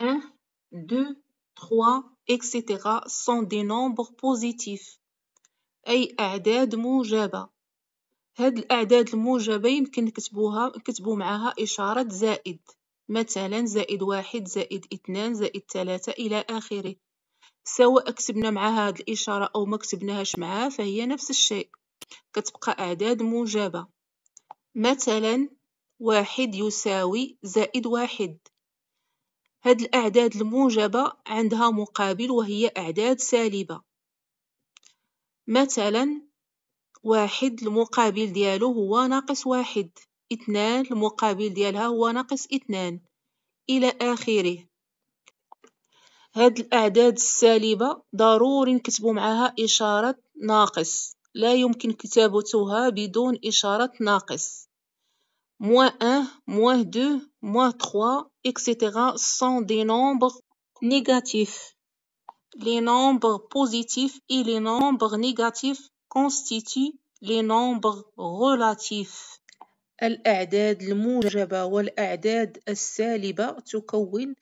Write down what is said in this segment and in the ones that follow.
1, 2, 3 etc. sont des nombres positifs أي أعداد موجبة هاد الأعداد الموجبة يمكن نكتبوها نكتبو معاها إشارة زائد مثلا زائد واحد زائد اثنان زائد ثلاثة إلى آخره سواء كتبنا مع هاد الإشارة أو ما كتبناهاش معاها فهي نفس الشيء كتبقى أعداد موجبة مثلا واحد يساوي زائد واحد هاد الأعداد الموجبة عندها مقابل وهي أعداد سالبة مثلا واحد المقابل ديالو هو ناقص واحد اثنان المقابل ديالها هو ناقص اثنان إلى آخره هاد الأعداد السالبة ضروري نكتبو معها إشارة ناقص لا يمكن كتابتها بدون إشارة ناقص moins 1, moins 2, moins 3, etc. sont des nombres négatifs. Les nombres positifs et les nombres négatifs constituent les nombres relatifs. الأعداد الموجبة والأعداد السالبة تكون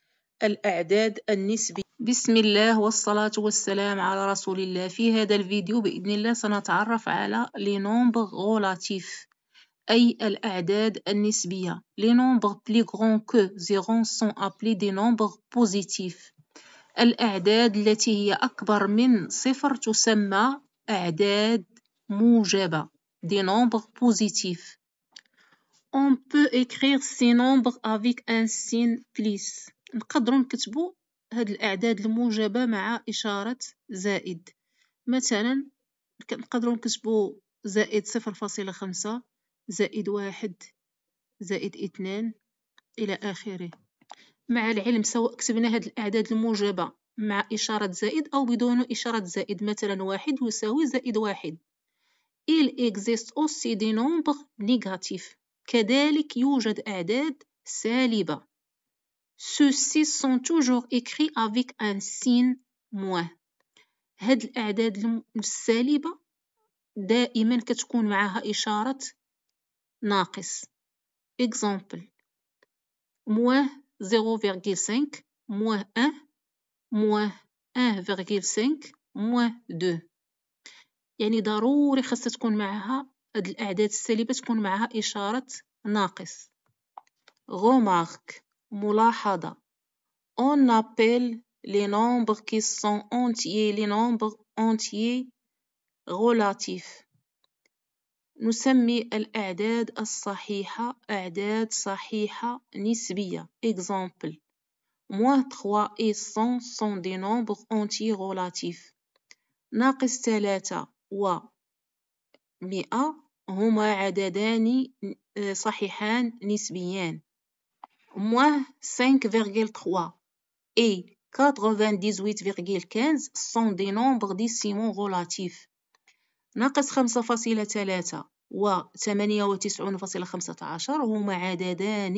الأعداد النسبية بسم الله والصلاة والسلام على رسول الله في هذا الفيديو بإذن الله سنتعرف على لنومبر غولاتيف أي الأعداد النسبية. Les nombres plus grands que 0 sont appelés des nombres positifs. الأعداد التي هي أكبر من صفر تسمى أعداد موجبة. Des nombres positifs. On peut écrire ces nombres avec un signe plus. نقدروا نكتبوا هاد الأعداد الموجبة مع إشارة زائد. مثلا نقدروا نكتبوا زائد صفر فاصلة خمسة زائد واحد زائد اثنان إلى آخره مع العلم سواء كتبنا هاد الأعداد الموجبة مع إشارة زائد أو بدون إشارة زائد مثلا واحد يساوي زائد واحد il existe aussi des nombres négatifs كذلك يوجد أعداد سالبة ceux-ci sont toujours écrits avec un signe moins هاد الأعداد السالبة دائما كتكون معها إشارة ناقص إكزامبل مواه 0,5 مواه 1 مواه 1,5 مواه 2 يعني ضروري خاصها تكون معها هاد الأعداد السالبة تكون معها إشارة ناقص غومارك ملاحظة on appelle les nombres qui sont entiers les nombres entiers relatifs نسمي الأعداد الصحيحة أعداد صحيحة نسبية exemple moins trois et cent sont des nombres anti-relatifs ناقص ثلاثة و مئة هما عددان صحيحان نسبيان moins 5,3 et 98,15 sont des nombres décimaux relatifs ناقص خمسة فاصلة ثلاثة وثمانية وتسعون فاصلة خمسة عشر هما عددان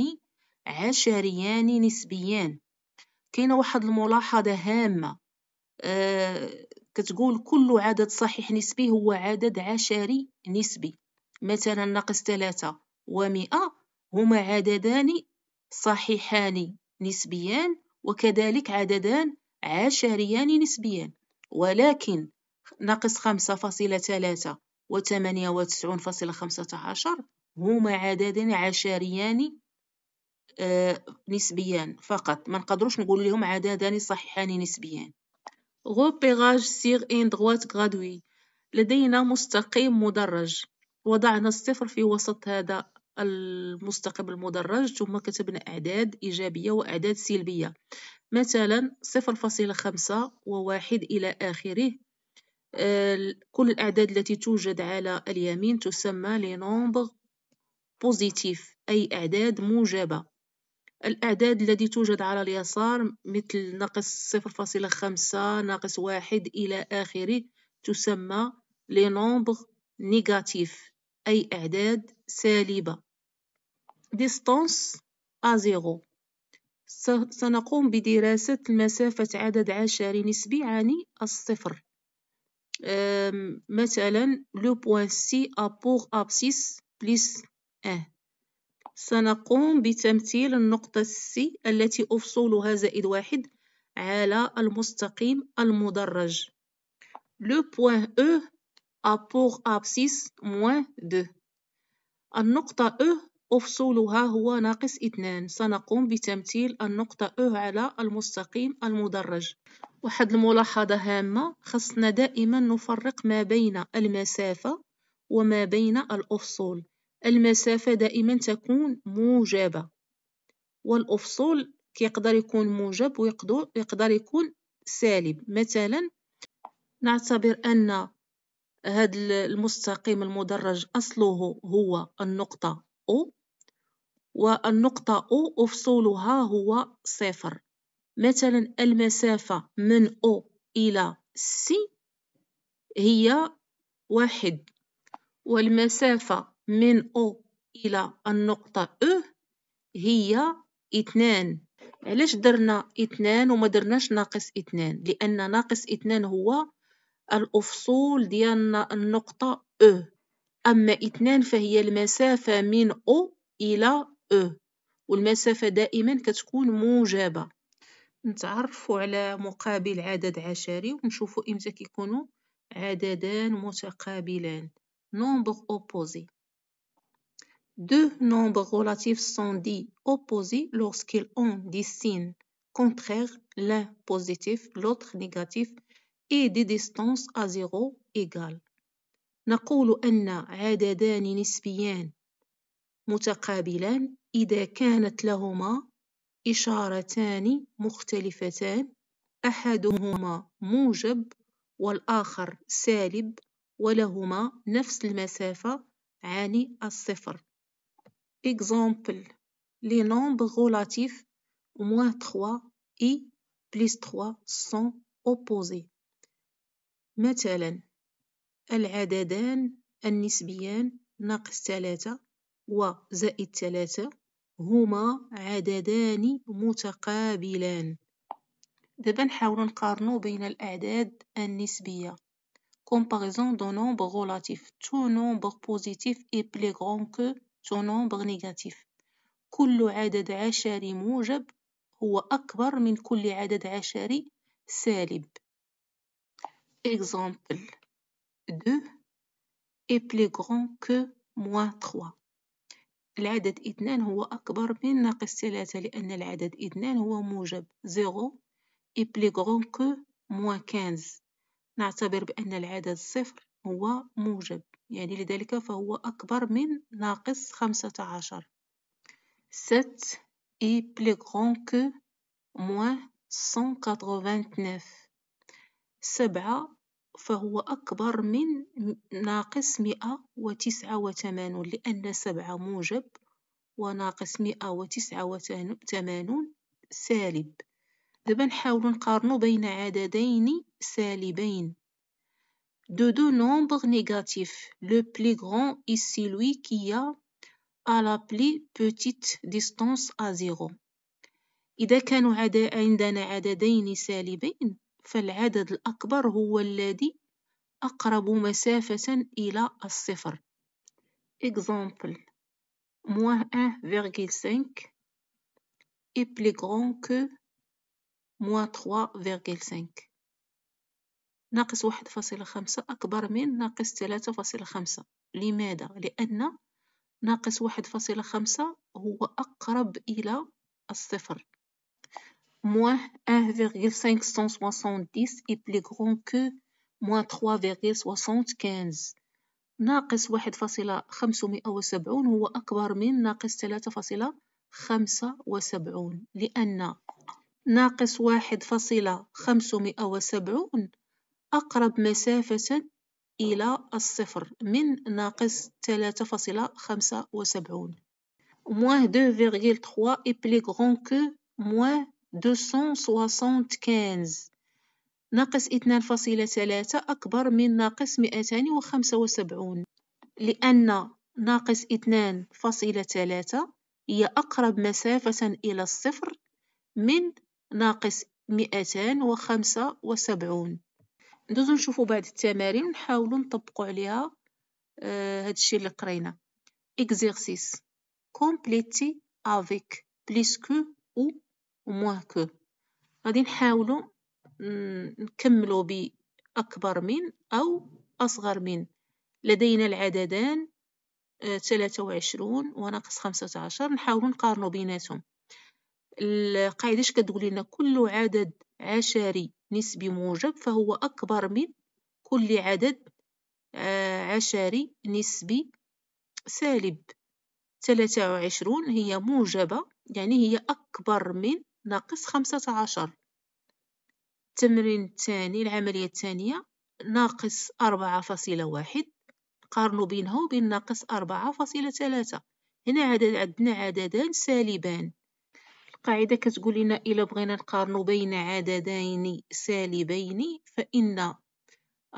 عشريان نسبيان كاينه واحد الملاحظه هامه أه كتقول كل عدد صحيح نسبي هو عدد عشري نسبي مثلا ناقص ثلاثة ومئة هما عددان صحيحان نسبيان وكذلك عددان عشريان نسبيان ولكن ناقص خمسة فاصلة ثلاثة وثمانية وتسعون فاصلة خمسة عشر هما عددان عشريان آه، نسبيان فقط ما نقدروش نقول لهم عددان صحيحان نسبيان غوبيغاج سيغ إن دغوات غادوي لدينا مستقيم مدرج وضعنا الصفر في وسط هذا المستقيم المدرج ثم كتبنا أعداد إيجابية وأعداد سلبية مثلا صفر فاصلة خمسة وواحد إلى آخره كل الأعداد التي توجد على اليمين تسمى لي نومبغ بوزيتيف أي أعداد موجبة الأعداد التي توجد على اليسار مثل ناقص صفر فاصلة خمسة ناقص واحد إلى آخره تسمى لي نومبغ نيجاتيف أي أعداد سالبة ديستانس أزيرو سنقوم بدراسة مسافة عدد عشري نسبي عن الصفر Euh, مثلا لو بوان سي ابوغ أبسيس بليس أه سنقوم بتمثيل النقطة سي التي أفصولها زائد واحد على المستقيم المدرج لو بوان أو ابوغ أبسيس موان دو النقطة أو e أفصولها هو ناقص اثنان سنقوم بتمثيل النقطة أو e على المستقيم المدرج واحد الملاحظة هامة خصنا دائما نفرق ما بين المسافة وما بين الأفصول المسافة دائما تكون موجبة والأفصول كيقدر يكون موجب ويقدر يكون سالب مثلا نعتبر أن هذا المستقيم المدرج أصله هو النقطة O والنقطة O أفصولها هو صفر مثلا المسافة من أو إلى سي هي واحد والمسافة من أو إلى النقطة أو هي اثنان علاش درنا اثنان وما درناش ناقص اثنان لأن ناقص اثنان هو الأفصول ديال النقطة أو أما اثنان فهي المسافة من أو إلى أو والمسافة دائما كتكون موجبة نتعرفوا على مقابل عدد عشري ونشوفوا امتى كيكونوا عددان متقابلان نومبر اوبوزي دو نومبر غولاتيف سون دي اوبوزي لورسكيل اون دي سين كونترير لان بوزيتيف لوتر نيجاتيف اي دي ديستونس ا زيرو ايغال نقول ان عددان نسبيان متقابلان اذا كانت لهما إشارتان مختلفتان أحدهما موجب والآخر سالب ولهما نفس المسافة عن الصفر Exemple لي نومبر غولاتيف موان 3 اي بليس 3 سون اوبوزي مثلا العددان النسبيان ناقص ثلاثة وزائد ثلاثة هما عددان متقابلان دابا نحاولو نقارنو بين الأعداد النسبية comparaison de nombres relatifs tout nombre positif est plus grand que tout nombre négatif كل عدد عشري موجب هو أكبر من كل عدد عشري سالب exemple deux est plus grand que moins trois. العدد اثنان هو أكبر من ناقص ثلاثة لأن العدد اثنان هو موجب زيرو إي بلي غون كو موان كانز نعتبر بأن العدد صفر هو موجب يعني لذلك فهو أكبر من ناقص خمسة عشر ست إي بلي غون كو موان سون كاتغوفانتناف سبعة فهو أكبر من ناقص مئة وتسعة وثمانون لأن سبعة موجب وناقص مئة وتسعة وثمانون سالب دابا نحاولو نقارنو بين عددين سالبين دو دو نومبغ نيجاتيف لو بلي غون est لوي كيا a بلي بوتيت ديستونس ا زيرو إذا كانوا عدا عندنا عددين سالبين فالعدد الأكبر هو الذي أقرب مسافة إلى الصفر exemple moins 1,5 est plus grand que moins 3,5 ناقص 1.5 أكبر من ناقص 3.5 لماذا؟ لأن ناقص 1.5 هو أقرب إلى الصفر moins 1,570 est plus grand que moins 3,75. ناقص 1,570 هو أكبر من ناقص 3,75 لأن ناقص وسبعون أقرب مسافة إلى الصفر من ناقص تلاتة فاصلة خمسة وسبعون. موان دو 2,3 est plus grand كو موان 275 كانز ناقص اثنان فاصلة ثلاثة أكبر من ناقص مئتان وخمسة وسبعون لأن ناقص اثنان فاصلة ثلاثة هي أقرب مسافة إلى الصفر من ناقص مئتان وخمسة وسبعون ندوزو نشوفو بعض التمارين ونحاولو نطبقو عليها آه هادشي اللي قرينا اكزيرسيس كومبليتي افيك بليس كو او وموان كو غادي نحاولو نكملو بأكبر من أو أصغر من لدينا العددان آه، ثلاثة وعشرون وناقص خمسة عشر نحاولو نقارنو بيناتهم القاعدة اش كتقول لنا كل عدد عشري نسبي موجب فهو أكبر من كل عدد آه، عشري نسبي سالب ثلاثة وعشرون هي موجبة يعني هي أكبر من ناقص خمسة عشر التمرين الثاني العملية الثانية ناقص أربعة فاصلة واحد قارنوا بينها وبين ناقص أربعة فاصلة ثلاثة هنا عدد عندنا عددان سالبان القاعدة كتقول لنا إلا بغينا نقارنوا بين عددين سالبين فإن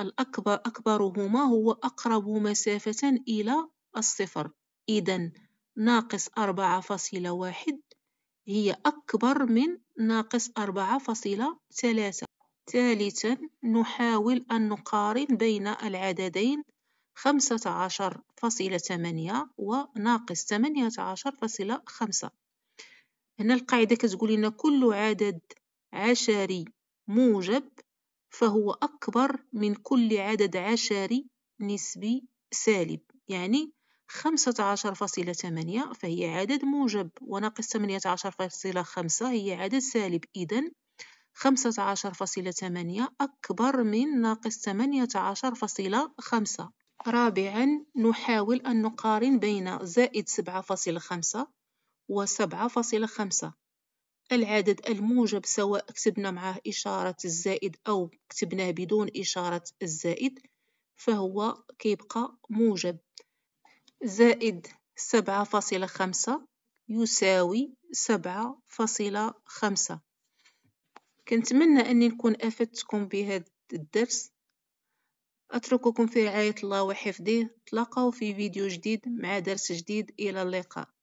الأكبر أكبرهما هو أقرب مسافة إلى الصفر إذا ناقص أربعة فاصلة واحد هي أكبر من ناقص أربعة فاصلة ثلاثة ثالثا نحاول أن نقارن بين العددين خمسة عشر فاصلة ثمانية وناقص ثمانية عشر فاصلة خمسة هنا القاعدة كتقول لنا كل عدد عشري موجب فهو أكبر من كل عدد عشري نسبي سالب يعني 15.8 فهي عدد موجب وناقص 18.5 هي عدد سالب إذن 15.8 أكبر من ناقص 18.5 رابعا نحاول أن نقارن بين زائد 7.5 و 7.5 العدد الموجب سواء كتبنا معه إشارة الزائد أو كتبناه بدون إشارة الزائد فهو كيبقى موجب زائد سبعة فاصلة خمسة يساوي سبعة فاصلة خمسة كنتمنى أني نكون أفدتكم بهذا الدرس أترككم في رعاية الله وحفظه تلقوا في فيديو جديد مع درس جديد إلى اللقاء